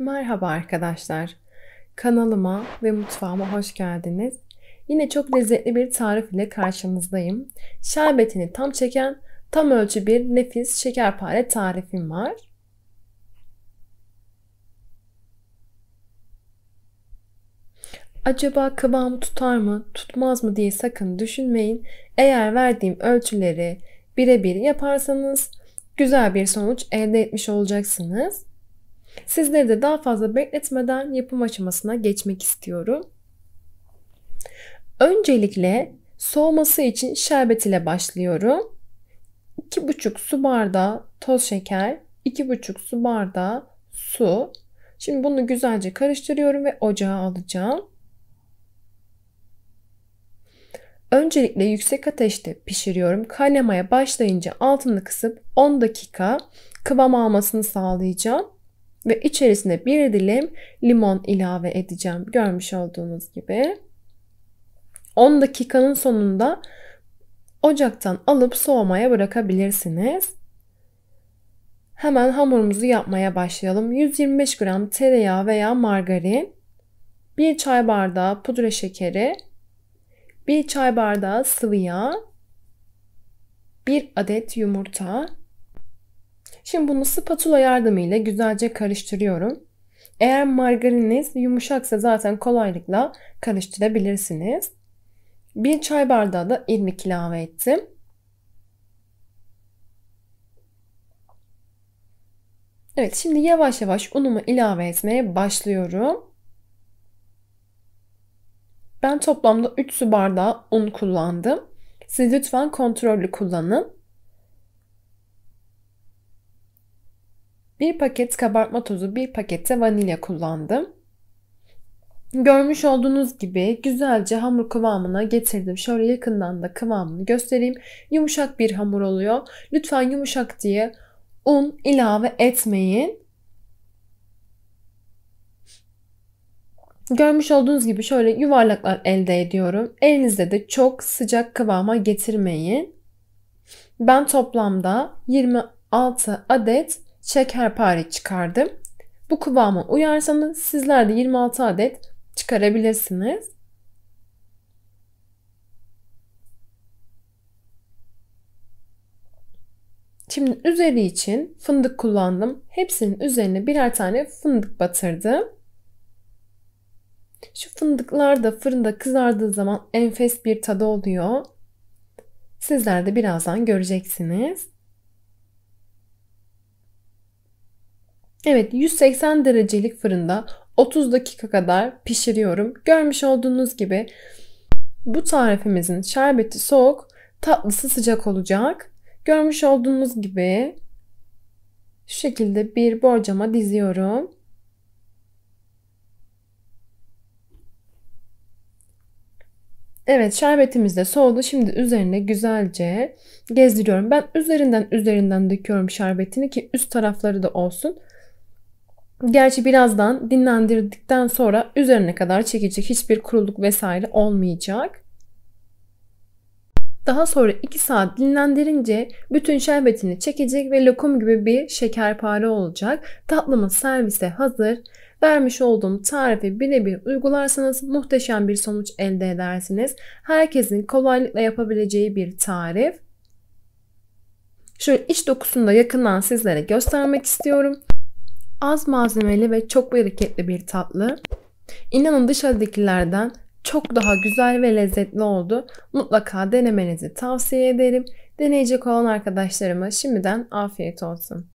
Merhaba arkadaşlar. Kanalıma ve mutfağıma hoş geldiniz. Yine çok lezzetli bir tarif ile karşınızdayım. Şerbetini tam çeken, tam ölçü bir nefis şekerpare tarifim var. Acaba kıvamı tutar mı, tutmaz mı diye sakın düşünmeyin. Eğer verdiğim ölçüleri birebir yaparsanız güzel bir sonuç elde etmiş olacaksınız. Sizleri de daha fazla bekletmeden yapım aşamasına geçmek istiyorum. Öncelikle soğuması için şerbet ile başlıyorum. 2,5 su bardağı toz şeker, 2,5 su bardağı su. Şimdi bunu güzelce karıştırıyorum ve ocağa alacağım. Öncelikle yüksek ateşte pişiriyorum. Kaynamaya başlayınca altını kısıp 10 dakika kıvam almasını sağlayacağım ve içerisine bir dilim limon ilave edeceğim. Görmüş olduğunuz gibi. 10 dakikanın sonunda ocaktan alıp soğumaya bırakabilirsiniz. Hemen hamurumuzu yapmaya başlayalım. 125 gram tereyağı veya margarin, 1 çay bardağı pudra şekeri, 1 çay bardağı sıvı yağ, 1 adet yumurta, Şimdi bunu spatula yardımıyla güzelce karıştırıyorum. Eğer margariniz yumuşaksa zaten kolaylıkla karıştırabilirsiniz. Bir çay bardağı da irmik ilave ettim. Evet şimdi yavaş yavaş unumu ilave etmeye başlıyorum. Ben toplamda 3 su bardağı un kullandım. Siz lütfen kontrollü kullanın. 1 paket kabartma tozu, 1 pakette vanilya kullandım. Görmüş olduğunuz gibi güzelce hamur kıvamına getirdim. Şöyle yakından da kıvamını göstereyim. Yumuşak bir hamur oluyor. Lütfen yumuşak diye un ilave etmeyin. Görmüş olduğunuz gibi şöyle yuvarlaklar elde ediyorum. Elinizde de çok sıcak kıvama getirmeyin. Ben toplamda 26 adet şekerpare çıkardım. Bu kıvama uyarsanız sizler de 26 adet çıkarabilirsiniz. Şimdi üzeri için fındık kullandım. Hepsinin üzerine birer tane fındık batırdım. Şu fındıklar da fırında kızardığı zaman enfes bir tadı oluyor. Sizler de birazdan göreceksiniz. Evet 180 derecelik fırında 30 dakika kadar pişiriyorum. Görmüş olduğunuz gibi bu tarifimizin şerbeti soğuk, tatlısı sıcak olacak. Görmüş olduğunuz gibi şu şekilde bir borcama diziyorum. Evet şerbetimiz de soğudu. Şimdi üzerine güzelce gezdiriyorum. Ben üzerinden üzerinden döküyorum şerbetini ki üst tarafları da olsun. Gerçi birazdan dinlendirdikten sonra üzerine kadar çekecek hiçbir kuruluk vesaire olmayacak. Daha sonra 2 saat dinlendirince bütün şerbetini çekecek ve lokum gibi bir şekerpare olacak. Tatlımız servise hazır. Vermiş olduğum tarifi birebir uygularsanız muhteşem bir sonuç elde edersiniz. Herkesin kolaylıkla yapabileceği bir tarif. Şöyle iç dokusunu da yakından sizlere göstermek istiyorum. Az malzemeli ve çok bereketli bir tatlı. İnanın dışarıdakilerden çok daha güzel ve lezzetli oldu. Mutlaka denemenizi tavsiye ederim. Deneyecek olan arkadaşlarıma şimdiden afiyet olsun.